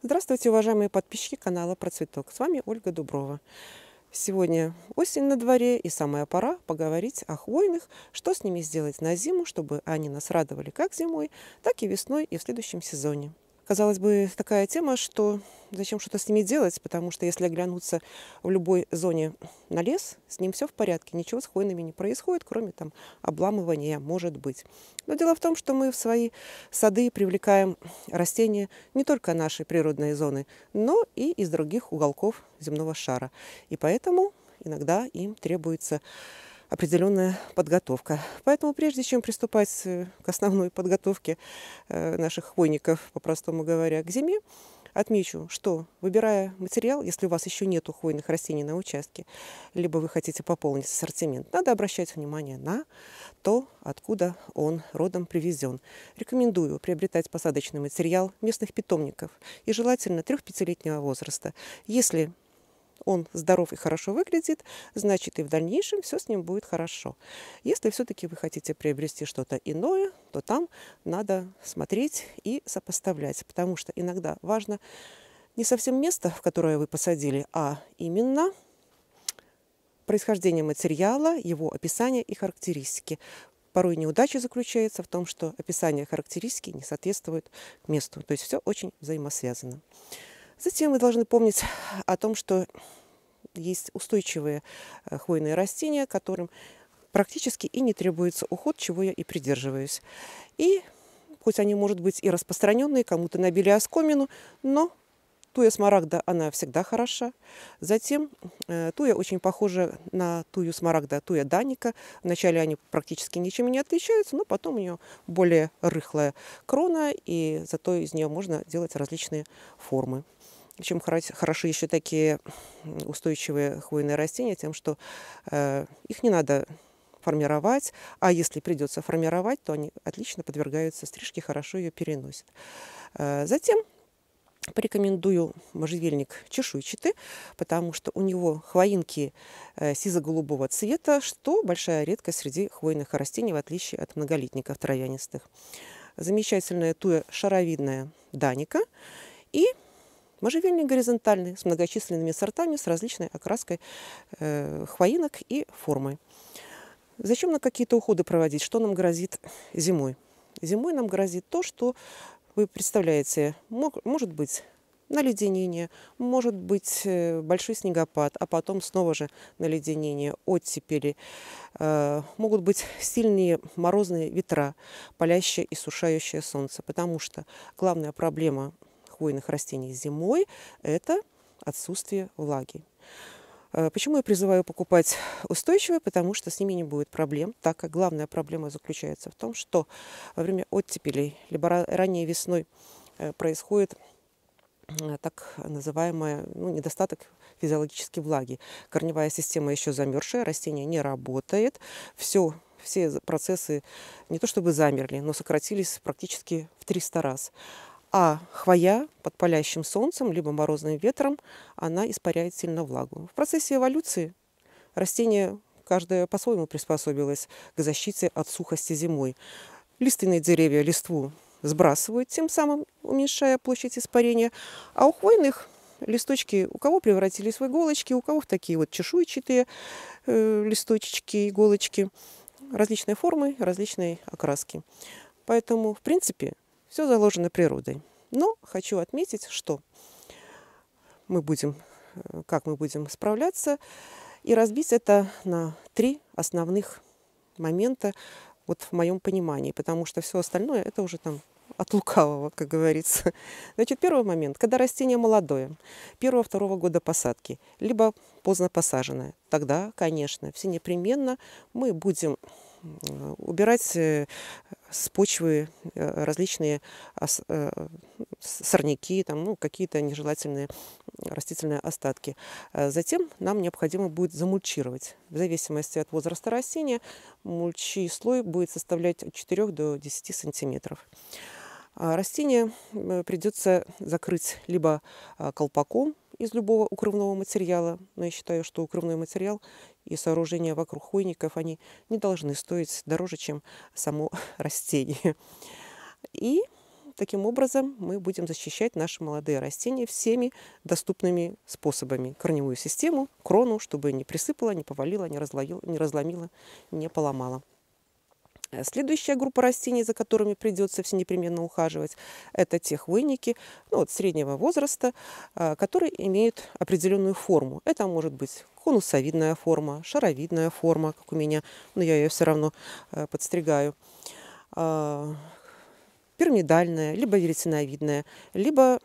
Здравствуйте, уважаемые подписчики канала Процветок. С вами Ольга Дуброва. Сегодня осень на дворе и самая пора поговорить о хвойных, что с ними сделать на зиму, чтобы они нас радовали как зимой, так и весной и в следующем сезоне казалось бы, такая тема, что зачем что-то с ними делать, потому что если оглянуться в любой зоне на лес, с ним все в порядке, ничего с хвойными не происходит, кроме там обламывания, может быть. Но дело в том, что мы в свои сады привлекаем растения не только нашей природной зоны, но и из других уголков земного шара. И поэтому иногда им требуется определенная подготовка. Поэтому прежде чем приступать э, к основной подготовке э, наших хвойников, по-простому говоря, к зиме, Отмечу, что выбирая материал, если у вас еще нет хвойных растений на участке, либо вы хотите пополнить ассортимент, надо обращать внимание на то, откуда он родом привезен. Рекомендую приобретать посадочный материал местных питомников и желательно 3-5-летнего возраста. Если он здоров и хорошо выглядит, значит и в дальнейшем все с ним будет хорошо. Если все-таки вы хотите приобрести что-то иное, то там надо смотреть и сопоставлять, потому что иногда важно не совсем место, в которое вы посадили, а именно происхождение материала, его описание и характеристики. Порой неудача заключается в том, что описание характеристики не соответствует месту. То есть все очень взаимосвязано. Затем вы должны помнить о том, что есть устойчивые э, хвойные растения, которым практически и не требуется уход, чего я и придерживаюсь. И хоть они, может быть, и распространенные, кому-то набили оскомину, но туя смарагда, она всегда хороша. Затем э, туя очень похожа на тую смарагда, туя даника. Вначале они практически ничем не отличаются, но потом у нее более рыхлая крона, и зато из нее можно делать различные формы. Чем хороши еще такие устойчивые хвойные растения? Тем, что э, их не надо формировать, а если придется формировать, то они отлично подвергаются стрижке, хорошо ее переносят. Э, затем порекомендую можжевельник чешуйчатый, потому что у него хвоинки э, сизо-голубого цвета, что большая редкость среди хвойных растений, в отличие от многолетников травянистых. Замечательная туя шаровидная даника и Можжевельник горизонтальный, с многочисленными сортами, с различной окраской э, хвоинок и формой. Зачем на какие-то уходы проводить? Что нам грозит зимой? Зимой нам грозит то, что вы представляете, мог, может быть наледенение, может быть э, большой снегопад, а потом снова же наледенение, оттепели. Э, могут быть сильные морозные ветра, палящее и сушающее солнце, потому что главная проблема хвойных растений зимой – это отсутствие влаги. Э, почему я призываю покупать устойчивые? Потому что с ними не будет проблем, так как главная проблема заключается в том, что во время оттепелей, либо ранней весной э, происходит э, так называемая ну, недостаток физиологической влаги. Корневая система еще замерзшая, растение не работает, все, все процессы не то чтобы замерли, но сократились практически в 300 раз. А хвоя под палящим солнцем, либо морозным ветром, она испаряет сильно влагу. В процессе эволюции растение каждое по-своему приспособилось к защите от сухости зимой. Лиственные деревья листву сбрасывают, тем самым уменьшая площадь испарения, а у хвойных листочки у кого превратились в иголочки, у кого в такие вот чешуйчатые э, листочки, иголочки различной формы, различной окраски. Поэтому, в принципе, все заложено природой. Но хочу отметить, что мы будем, э, как мы будем справляться, и разбить это на три основных момента вот в моем понимании, потому что все остальное это уже там от лукавого, как говорится. Значит, первый момент, когда растение молодое, первого-второго года посадки, либо поздно посаженное, тогда, конечно, все непременно мы будем убирать э, с почвы э, различные а, э, сорняки, там, ну, какие-то нежелательные растительные остатки. Э, затем нам необходимо будет замульчировать. В зависимости от возраста растения мульчи слой будет составлять от 4 до 10 сантиметров. Растение придется закрыть либо колпаком, из любого укрывного материала. Но я считаю, что укрывной материал и сооружения вокруг хвойников, они не должны стоить дороже, чем само растение. И таким образом мы будем защищать наши молодые растения всеми доступными способами. Корневую систему, крону, чтобы не присыпала, не повалила, не разломила, не, разломила, не поломала. Э, следующая группа растений, за которыми придется все непременно ухаживать, это техвойники ну, вот, среднего возраста, э, которые имеют определенную форму. Это может быть конусовидная форма, шаровидная форма, как у меня, но я ее все равно э, подстригаю а, пирамидальная, либо веретеновидная, либо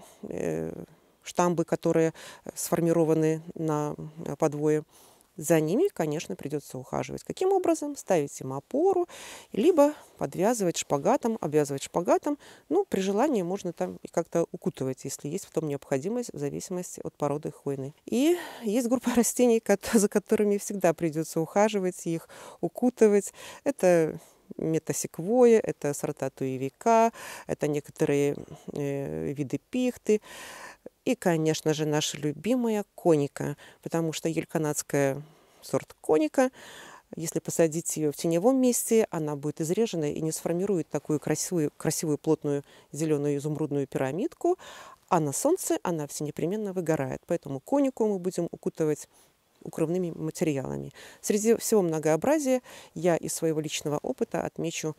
штамбы, которые сформированы на подвое. За ними, конечно, придется ухаживать. Каким образом? Ставить им опору, либо подвязывать шпагатом, обвязывать шпагатом. Ну, при желании можно там и как-то укутывать, если есть в том необходимость, в зависимости от породы хвойной. И есть группа растений, за которыми всегда придется ухаживать, их укутывать. Это метасеквоя, это сорта туевика, это некоторые э, виды пихты. И, конечно же, наша любимая коника, потому что ель канадская сорт коника, если посадить ее в теневом месте, она будет изрежена и не сформирует такую красивую, красивую плотную зеленую изумрудную пирамидку. А на солнце она все непременно выгорает. Поэтому конику мы будем укутывать укрывными материалами. Среди всего многообразия я из своего личного опыта отмечу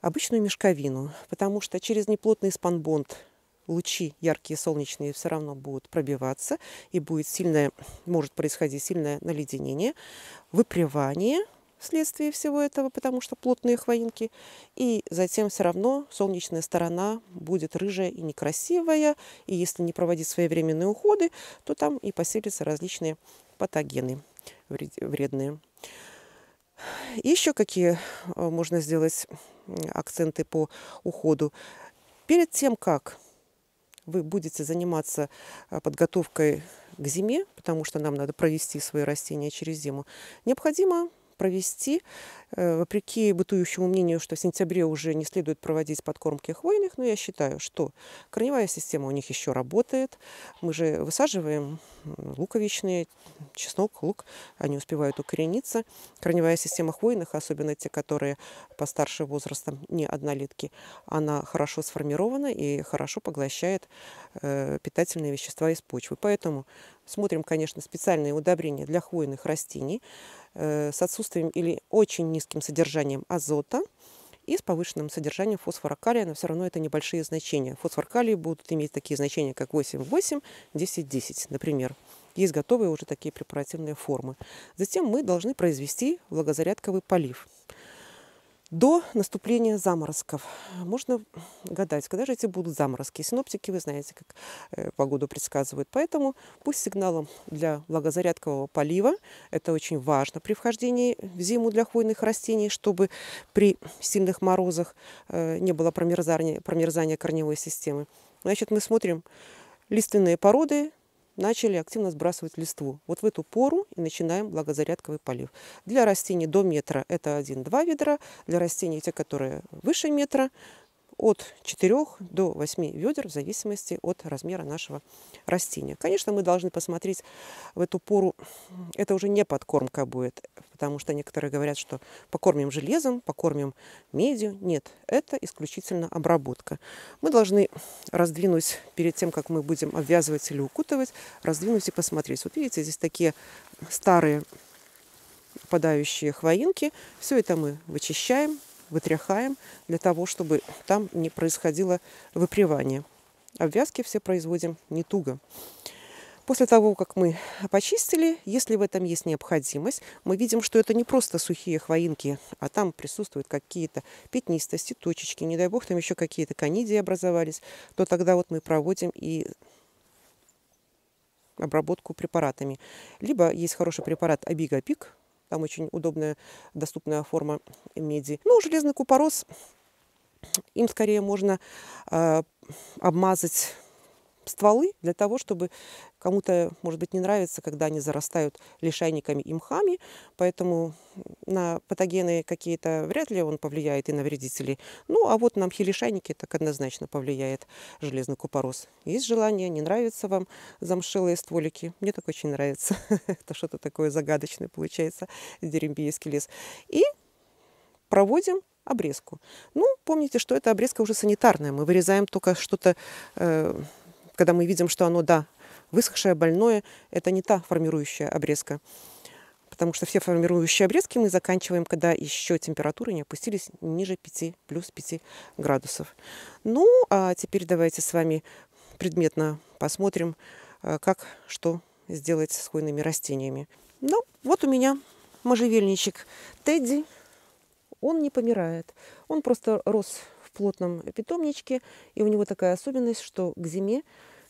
обычную мешковину, потому что через неплотный спанбонд лучи яркие солнечные все равно будут пробиваться и будет сильное, может происходить сильное наледенение, выпривание вследствие всего этого, потому что плотные хвоинки, и затем все равно солнечная сторона будет рыжая и некрасивая, и если не проводить своевременные уходы, то там и поселятся различные патогены вредные. Еще какие э, можно сделать акценты по уходу? Перед тем, как вы будете заниматься э, подготовкой к зиме, потому что нам надо провести свои растения через зиму, необходимо провести Э, вопреки бытующему мнению, что в сентябре уже не следует проводить подкормки хвойных, но я считаю, что корневая система у них еще работает. Мы же высаживаем луковичные, чеснок, лук, они успевают укорениться. Корневая система хвойных, особенно те, которые постарше возрастом, не однолетки, она хорошо сформирована и хорошо поглощает э, питательные вещества из почвы. Поэтому смотрим, конечно, специальные удобрения для хвойных растений э, с отсутствием или очень низким низким содержанием азота и с повышенным содержанием фосфора калия, но все равно это небольшие значения. Фосфор калий будут иметь такие значения, как 8,8, 10,10, например. Есть готовые уже такие препаративные формы. Затем мы должны произвести влагозарядковый полив до наступления заморозков. Можно гадать, когда же эти будут заморозки. Синоптики, вы знаете, как э, погоду предсказывают. Поэтому пусть сигналом для влагозарядкового полива, это очень важно при вхождении в зиму для хвойных растений, чтобы при сильных морозах э, не было промерзания, промерзания корневой системы. Значит, мы смотрим лиственные породы, начали активно сбрасывать листву. Вот в эту пору и начинаем благозарядковый полив. Для растений до метра это 1-2 ведра, для растений, те, которые выше метра, от 4 до 8 ведер в зависимости от размера нашего растения. Конечно, мы должны посмотреть в эту пору, это уже не подкормка будет, потому что некоторые говорят, что покормим железом, покормим медью. Нет, это исключительно обработка. Мы должны раздвинуть перед тем, как мы будем обвязывать или укутывать, раздвинуть и посмотреть. Вот видите, здесь такие старые падающие хвоинки. Все это мы вычищаем, вытряхаем для того, чтобы там не происходило выпривание. Обвязки все производим не туго. После того, как мы почистили, если в этом есть необходимость, мы видим, что это не просто сухие хвоинки, а там присутствуют какие-то пятнистости, точечки, не дай бог, там еще какие-то конидии образовались, то тогда вот мы проводим и обработку препаратами. Либо есть хороший препарат Абигапик, там очень удобная, доступная форма меди. Ну, железный купорос, им скорее можно э, обмазать стволы для того, чтобы Кому-то, может быть, не нравится, когда они зарастают лишайниками и мхами, поэтому на патогены какие-то вряд ли он повлияет и на вредителей. Ну, а вот на мхи лишайники так однозначно повлияет железный купорос. Есть желание, не нравятся вам замшелые стволики? Мне так очень нравится. Это что-то такое загадочное получается, дерембийский лес. И проводим обрезку. Ну, помните, что эта обрезка уже санитарная. Мы вырезаем только что-то, э, когда мы видим, что оно, да, Высохшее, больное – это не та формирующая обрезка. Потому что все формирующие обрезки мы заканчиваем, когда еще температуры не опустились ниже 5, плюс 5 градусов. Ну, а теперь давайте с вами предметно посмотрим, э, как что сделать с хвойными растениями. Ну, вот у меня можжевельничек Тедди. Он не помирает. Он просто рос в плотном питомничке. И у него такая особенность, что к зиме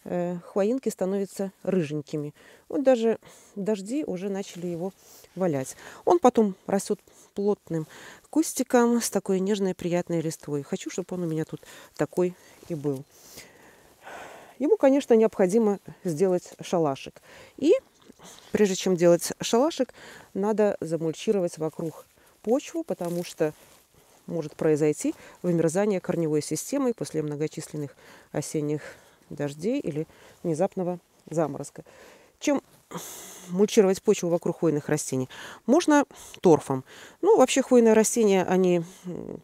Э, хвоинки становятся рыженькими. Вот даже дожди уже начали его валять. Он потом растет плотным кустиком с такой нежной приятной листвой. Хочу, чтобы он у меня тут такой и был. Ему, конечно, необходимо сделать шалашик. И прежде чем делать шалашик, надо замульчировать вокруг почву, потому что может произойти вымерзание корневой системы после многочисленных осенних дождей или внезапного заморозка. Чем мульчировать почву вокруг хвойных растений? Можно торфом. Ну, вообще хвойные растения, они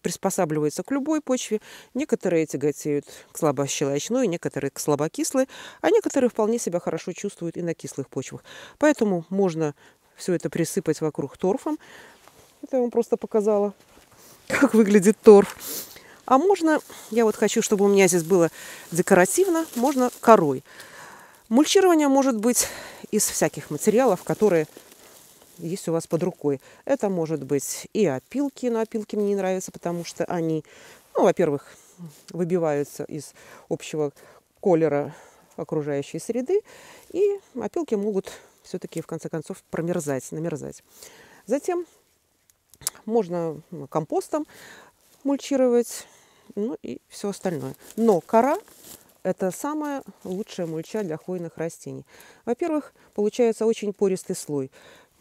приспосабливаются к любой почве. Некоторые тяготеют к слабощелочной, некоторые к слабокислой, а некоторые вполне себя хорошо чувствуют и на кислых почвах. Поэтому можно все это присыпать вокруг торфом. Это я вам просто показала, как выглядит торф. А можно, я вот хочу, чтобы у меня здесь было декоративно, можно корой. Мульчирование может быть из всяких материалов, которые есть у вас под рукой. Это может быть и опилки, но опилки мне не нравятся, потому что они, ну, во-первых, выбиваются из общего колера окружающей среды, и опилки могут все-таки в конце концов промерзать, намерзать. Затем можно компостом мульчировать ну и все остальное. Но кора – это самая лучшая мульча для хвойных растений. Во-первых, получается очень пористый слой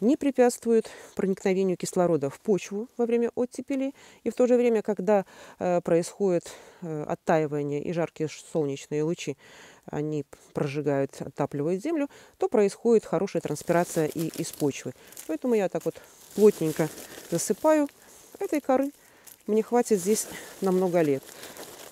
не препятствует проникновению кислорода в почву во время оттепели. И в то же время, когда э, происходит э, оттаивание и жаркие солнечные лучи, они прожигают, отапливают землю, то происходит хорошая транспирация и из почвы. Поэтому я так вот плотненько засыпаю этой коры мне хватит здесь на много лет.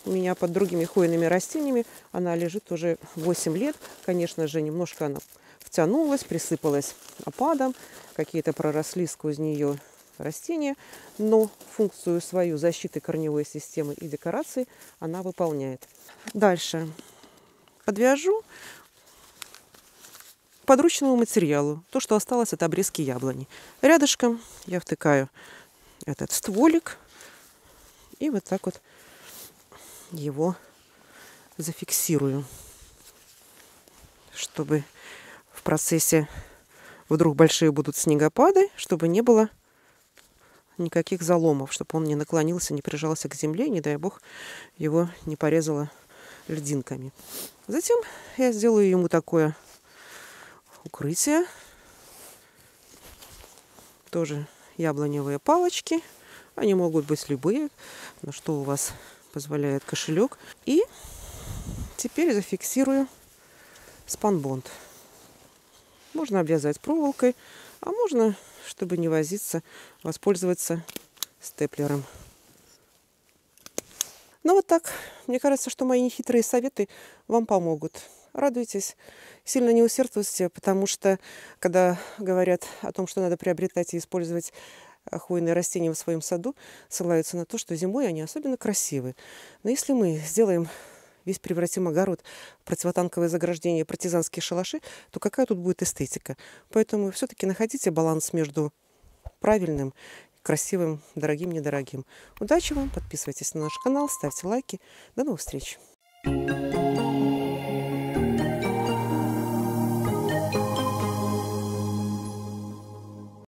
У меня под другими хвойными растениями она лежит уже 8 лет. Конечно же, немножко она втянулась, присыпалась опадом, какие-то проросли сквозь нее растения, но функцию свою защиты корневой системы и декорации она выполняет. Дальше подвяжу подручному материалу. То, что осталось, это обрезки яблони. Рядышком я втыкаю этот стволик – и вот так вот его зафиксирую, чтобы в процессе вдруг большие будут снегопады, чтобы не было никаких заломов, чтобы он не наклонился, не прижался к земле, не дай бог, его не порезало льдинками. Затем я сделаю ему такое укрытие. Тоже яблоневые палочки – они могут быть любые, на что у вас позволяет кошелек. И теперь зафиксирую спанбонд. Можно обвязать проволокой, а можно, чтобы не возиться, воспользоваться степлером. Ну вот так. Мне кажется, что мои нехитрые советы вам помогут. Радуйтесь, сильно не усердствуйте, потому что, когда говорят о том, что надо приобретать и использовать хвойные растения в своем саду ссылаются на то, что зимой они особенно красивы. Но если мы сделаем весь превратим огород в противотанковое заграждение, партизанские шалаши, то какая тут будет эстетика? Поэтому все-таки находите баланс между правильным, красивым, дорогим, недорогим. Удачи вам, подписывайтесь на наш канал, ставьте лайки. До новых встреч!